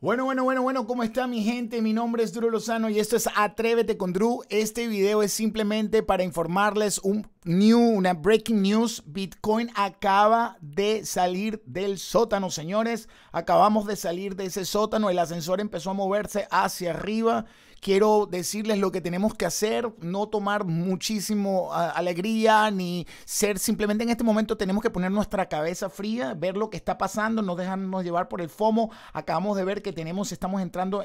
Bueno, bueno, bueno, bueno, ¿cómo está mi gente? Mi nombre es Duro Lozano y esto es Atrévete con Drew. Este video es simplemente para informarles un new, una breaking news. Bitcoin acaba de salir del sótano, señores. Acabamos de salir de ese sótano. El ascensor empezó a moverse hacia arriba. Quiero decirles lo que tenemos que hacer, no tomar muchísimo alegría ni ser simplemente en este momento tenemos que poner nuestra cabeza fría, ver lo que está pasando, no dejarnos llevar por el FOMO. Acabamos de ver que tenemos, estamos entrando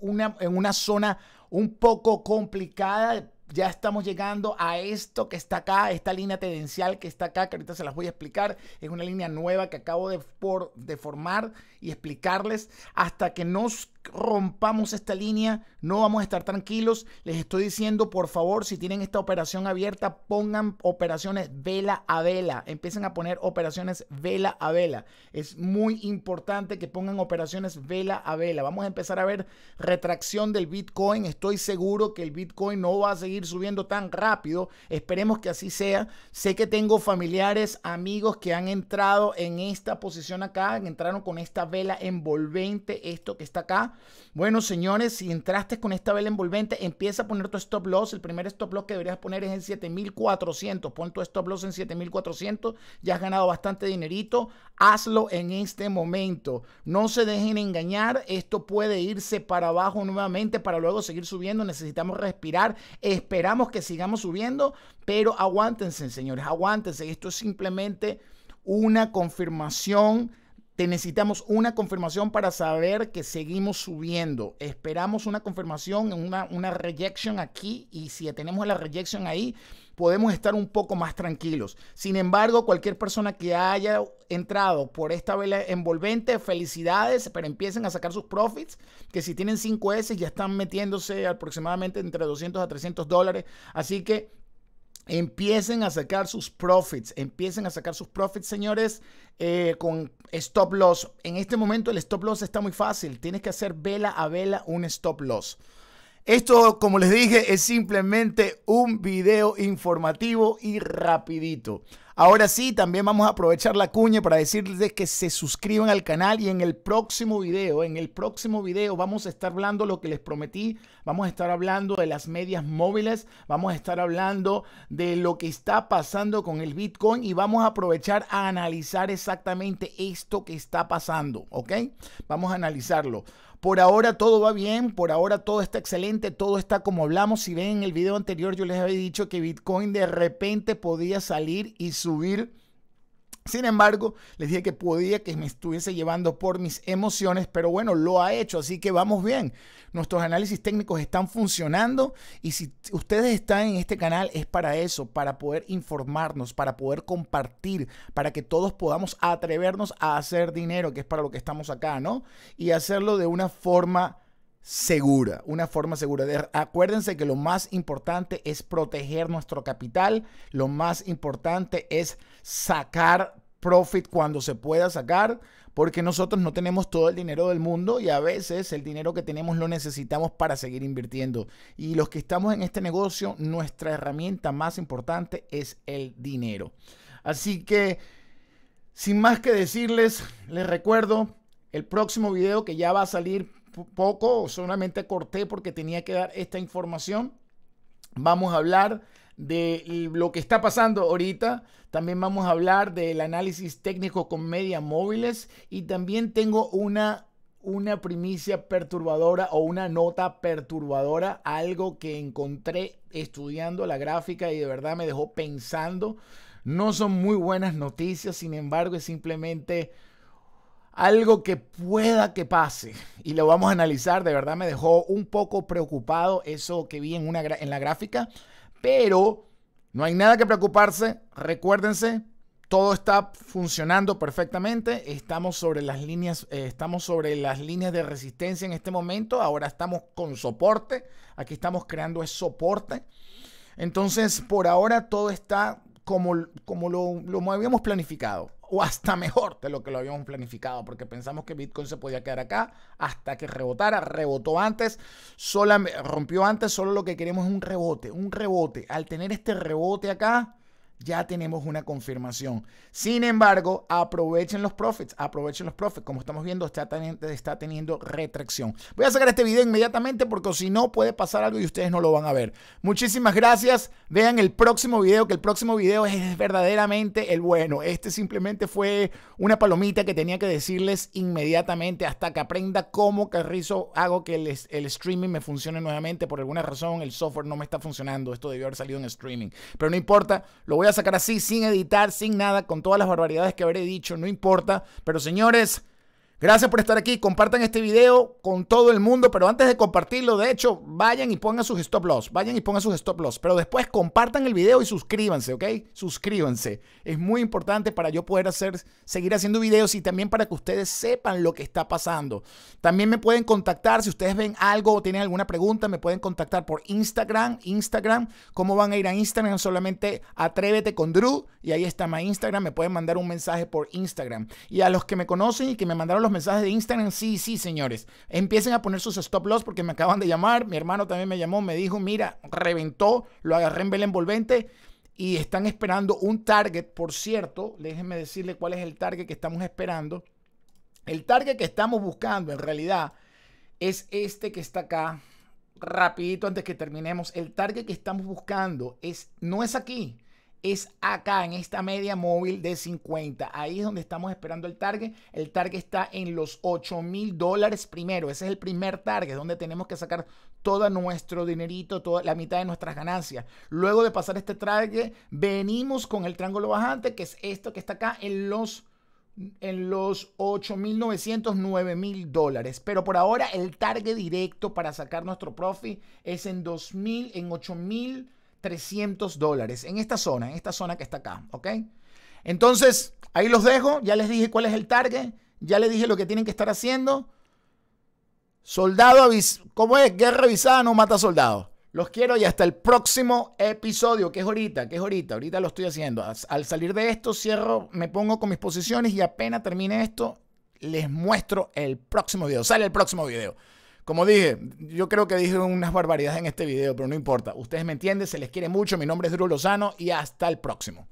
una, en una zona un poco complicada ya estamos llegando a esto que está acá, esta línea tendencial que está acá, que ahorita se las voy a explicar. Es una línea nueva que acabo de, por, de formar y explicarles hasta que nos rompamos esta línea, no vamos a estar tranquilos. Les estoy diciendo, por favor, si tienen esta operación abierta, pongan operaciones vela a vela. Empiecen a poner operaciones vela a vela. Es muy importante que pongan operaciones vela a vela. Vamos a empezar a ver retracción del Bitcoin. Estoy seguro que el Bitcoin no va a seguir subiendo tan rápido. Esperemos que así sea. Sé que tengo familiares, amigos que han entrado en esta posición acá, entraron con esta vela envolvente, esto que está acá bueno, señores, si entraste con esta vela envolvente, empieza a poner tu stop loss. El primer stop loss que deberías poner es en 7400. Pon tu stop loss en 7400. Ya has ganado bastante dinerito. Hazlo en este momento. No se dejen engañar. Esto puede irse para abajo nuevamente para luego seguir subiendo. Necesitamos respirar. Esperamos que sigamos subiendo, pero aguántense, señores. Aguántense. Esto es simplemente una confirmación necesitamos una confirmación para saber que seguimos subiendo. Esperamos una confirmación, una, una rejection aquí y si tenemos la rejection ahí, podemos estar un poco más tranquilos. Sin embargo, cualquier persona que haya entrado por esta vela envolvente, felicidades, pero empiecen a sacar sus profits, que si tienen 5S ya están metiéndose aproximadamente entre 200 a 300 dólares. Así que Empiecen a sacar sus profits, empiecen a sacar sus profits, señores, eh, con stop loss. En este momento el stop loss está muy fácil, tienes que hacer vela a vela un stop loss. Esto, como les dije, es simplemente un video informativo y rapidito. Ahora sí, también vamos a aprovechar la cuña para decirles que se suscriban al canal y en el próximo video, en el próximo video vamos a estar hablando lo que les prometí, vamos a estar hablando de las medias móviles, vamos a estar hablando de lo que está pasando con el Bitcoin y vamos a aprovechar a analizar exactamente esto que está pasando, ¿ok? Vamos a analizarlo. Por ahora todo va bien, por ahora todo está excelente, todo está como hablamos. Si ven en el video anterior yo les había dicho que Bitcoin de repente podía salir y subir sin embargo, les dije que podía que me estuviese llevando por mis emociones, pero bueno, lo ha hecho, así que vamos bien. Nuestros análisis técnicos están funcionando y si ustedes están en este canal es para eso, para poder informarnos, para poder compartir, para que todos podamos atrevernos a hacer dinero, que es para lo que estamos acá, ¿no? Y hacerlo de una forma segura, una forma segura. De, acuérdense que lo más importante es proteger nuestro capital, lo más importante es sacar profit cuando se pueda sacar, porque nosotros no tenemos todo el dinero del mundo y a veces el dinero que tenemos lo necesitamos para seguir invirtiendo. Y los que estamos en este negocio, nuestra herramienta más importante es el dinero. Así que, sin más que decirles, les recuerdo el próximo video que ya va a salir poco, solamente corté porque tenía que dar esta información. Vamos a hablar de lo que está pasando ahorita. También vamos a hablar del análisis técnico con medias móviles y también tengo una una primicia perturbadora o una nota perturbadora, algo que encontré estudiando la gráfica y de verdad me dejó pensando. No son muy buenas noticias, sin embargo, es simplemente algo que pueda que pase y lo vamos a analizar. De verdad me dejó un poco preocupado eso que vi en, una en la gráfica, pero no hay nada que preocuparse. Recuérdense, todo está funcionando perfectamente. Estamos sobre las líneas, eh, estamos sobre las líneas de resistencia en este momento. Ahora estamos con soporte. Aquí estamos creando ese soporte. Entonces, por ahora todo está como, como lo habíamos planificado o hasta mejor de lo que lo habíamos planificado, porque pensamos que Bitcoin se podía quedar acá hasta que rebotara. Rebotó antes, solo rompió antes, solo lo que queremos es un rebote, un rebote. Al tener este rebote acá, ya tenemos una confirmación. Sin embargo, aprovechen los profits, aprovechen los profits. Como estamos viendo, está teniendo, retracción. Voy a sacar este video inmediatamente porque si no puede pasar algo y ustedes no lo van a ver. Muchísimas gracias. Vean el próximo video, que el próximo video es verdaderamente el bueno. Este simplemente fue una palomita que tenía que decirles inmediatamente hasta que aprenda cómo Carrizo hago que el, el streaming me funcione nuevamente. Por alguna razón el software no me está funcionando. Esto debió haber salido en streaming. Pero no importa, lo voy a a sacar así, sin editar, sin nada, con todas las barbaridades que habré dicho, no importa. Pero señores, Gracias por estar aquí. Compartan este video con todo el mundo. Pero antes de compartirlo, de hecho, vayan y pongan sus stop loss. Vayan y pongan sus stop loss. Pero después compartan el video y suscríbanse, ¿ok? Suscríbanse. Es muy importante para yo poder hacer, seguir haciendo videos y también para que ustedes sepan lo que está pasando. También me pueden contactar si ustedes ven algo o tienen alguna pregunta. Me pueden contactar por Instagram. Instagram. ¿Cómo van a ir a Instagram? Solamente atrévete con Drew. Y ahí está mi Instagram. Me pueden mandar un mensaje por Instagram. Y a los que me conocen y que me mandaron los mensajes de Instagram. Sí, sí, señores. Empiecen a poner sus stop loss porque me acaban de llamar. Mi hermano también me llamó, me dijo, mira, reventó, lo agarré en vela envolvente y están esperando un target. Por cierto, déjenme decirle cuál es el target que estamos esperando. El target que estamos buscando en realidad es este que está acá. Rapidito antes que terminemos. El target que estamos buscando es, no es aquí es acá en esta media móvil de 50. Ahí es donde estamos esperando el target. El target está en los 8 mil dólares primero. Ese es el primer target donde tenemos que sacar todo nuestro dinerito, toda la mitad de nuestras ganancias. Luego de pasar este target, venimos con el triángulo bajante, que es esto que está acá en los en los mil dólares. Pero por ahora el target directo para sacar nuestro profit es en 2.000, en 8.000 300 dólares en esta zona, en esta zona que está acá, ¿ok? Entonces, ahí los dejo, ya les dije cuál es el target, ya les dije lo que tienen que estar haciendo. Soldado, como ¿cómo es? Guerra avisada no mata soldados. Los quiero y hasta el próximo episodio, que es ahorita, que es ahorita, ahorita lo estoy haciendo. Al salir de esto, cierro, me pongo con mis posiciones y apenas termine esto, les muestro el próximo video. Sale el próximo video. Como dije, yo creo que dije unas barbaridades en este video, pero no importa. Ustedes me entienden, se les quiere mucho. Mi nombre es Drew Lozano y hasta el próximo.